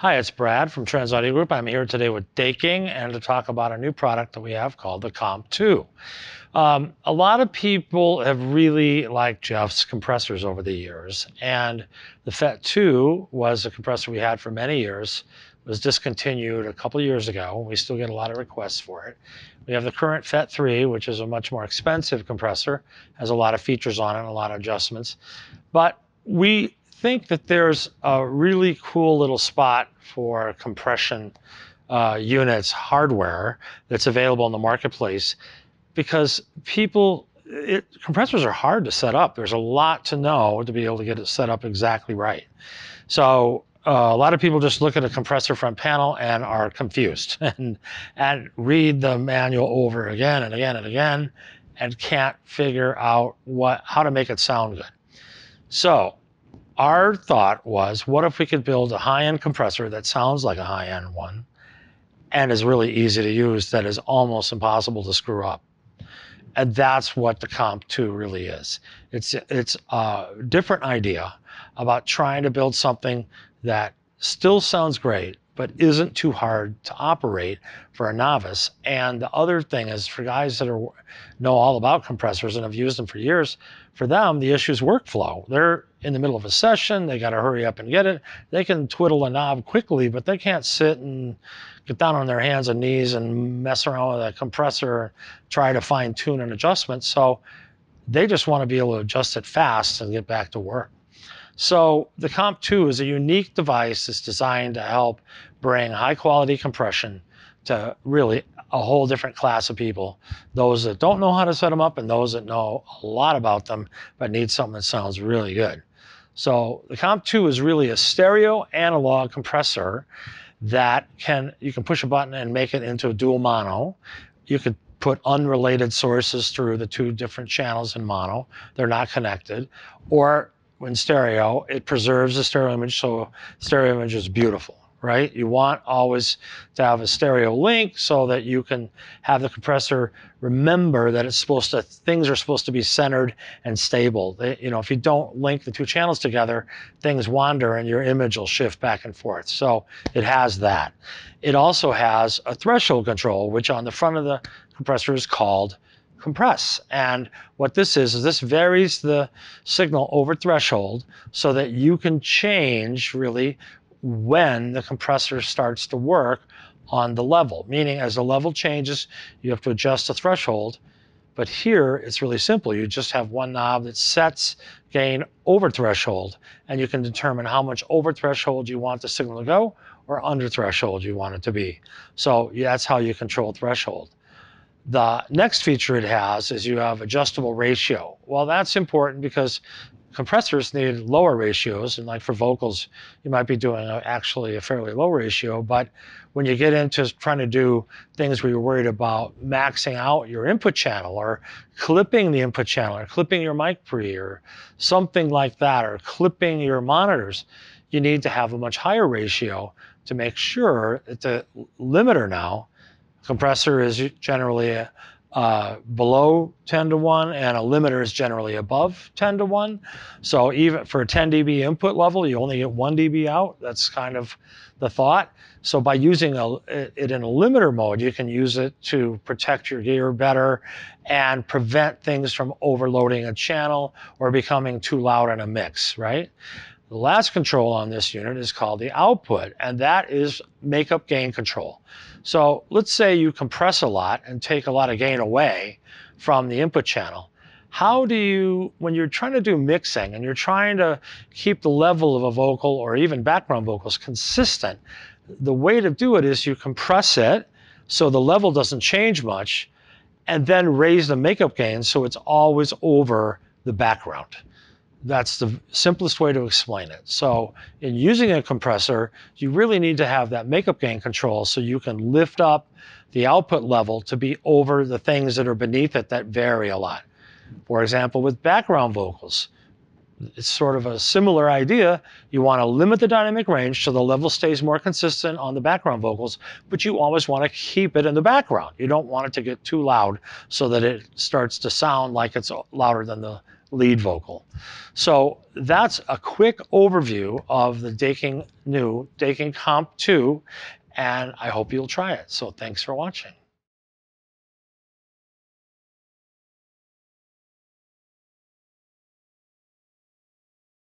Hi, it's Brad from Trans Audio Group. I'm here today with Daking and to talk about a new product that we have called the Comp 2. Um, a lot of people have really liked Jeff's compressors over the years, and the FET 2 was a compressor we had for many years. It was discontinued a couple years ago. and We still get a lot of requests for it. We have the current FET 3, which is a much more expensive compressor, has a lot of features on it, a lot of adjustments, but we think that there's a really cool little spot for compression uh, units hardware that's available in the marketplace because people, it, compressors are hard to set up. There's a lot to know to be able to get it set up exactly right. So uh, a lot of people just look at a compressor front panel and are confused and, and read the manual over again and again and again and can't figure out what, how to make it sound good. So our thought was, what if we could build a high-end compressor that sounds like a high-end one and is really easy to use that is almost impossible to screw up? And that's what the Comp 2 really is. It's it's a different idea about trying to build something that still sounds great but isn't too hard to operate for a novice. And the other thing is for guys that are know all about compressors and have used them for years, for them the issue is workflow. They're in the middle of a session, they got to hurry up and get it. They can twiddle a knob quickly, but they can't sit and get down on their hands and knees and mess around with a compressor, try to fine tune an adjustment. So they just want to be able to adjust it fast and get back to work. So the Comp2 is a unique device that's designed to help bring high quality compression to really a whole different class of people. Those that don't know how to set them up and those that know a lot about them, but need something that sounds really good. So the Comp2 is really a stereo analog compressor that can, you can push a button and make it into a dual mono. You could put unrelated sources through the two different channels in mono. They're not connected. Or when stereo, it preserves the stereo image, so stereo image is beautiful, right? You want always to have a stereo link so that you can have the compressor remember that it's supposed to, things are supposed to be centered and stable. They, you know, if you don't link the two channels together, things wander and your image will shift back and forth. So it has that. It also has a threshold control, which on the front of the compressor is called compress. And what this is, is this varies the signal over threshold so that you can change really when the compressor starts to work on the level, meaning as the level changes, you have to adjust the threshold. But here, it's really simple. You just have one knob that sets gain over threshold, and you can determine how much over threshold you want the signal to go or under threshold you want it to be. So that's how you control threshold. The next feature it has is you have adjustable ratio. Well, that's important because compressors need lower ratios and like for vocals you might be doing a, actually a fairly low ratio but when you get into trying to do things where you're worried about maxing out your input channel or clipping the input channel or clipping your mic pre or something like that or clipping your monitors you need to have a much higher ratio to make sure it's a limiter now compressor is generally uh, below 10 to 1 and a limiter is generally above 10 to 1. So even for a 10 dB input level, you only get 1 dB out. That's kind of the thought. So by using a, it in a limiter mode, you can use it to protect your gear better and prevent things from overloading a channel or becoming too loud in a mix, right? The last control on this unit is called the output, and that is makeup gain control. So let's say you compress a lot and take a lot of gain away from the input channel. How do you, when you're trying to do mixing and you're trying to keep the level of a vocal or even background vocals consistent, the way to do it is you compress it so the level doesn't change much and then raise the makeup gain so it's always over the background. That's the simplest way to explain it. So in using a compressor, you really need to have that makeup gain control so you can lift up the output level to be over the things that are beneath it that vary a lot. For example, with background vocals, it's sort of a similar idea. You want to limit the dynamic range so the level stays more consistent on the background vocals, but you always want to keep it in the background. You don't want it to get too loud so that it starts to sound like it's louder than the lead vocal. So that's a quick overview of the Daking new Daking Comp 2, and I hope you'll try it. So thanks for watching.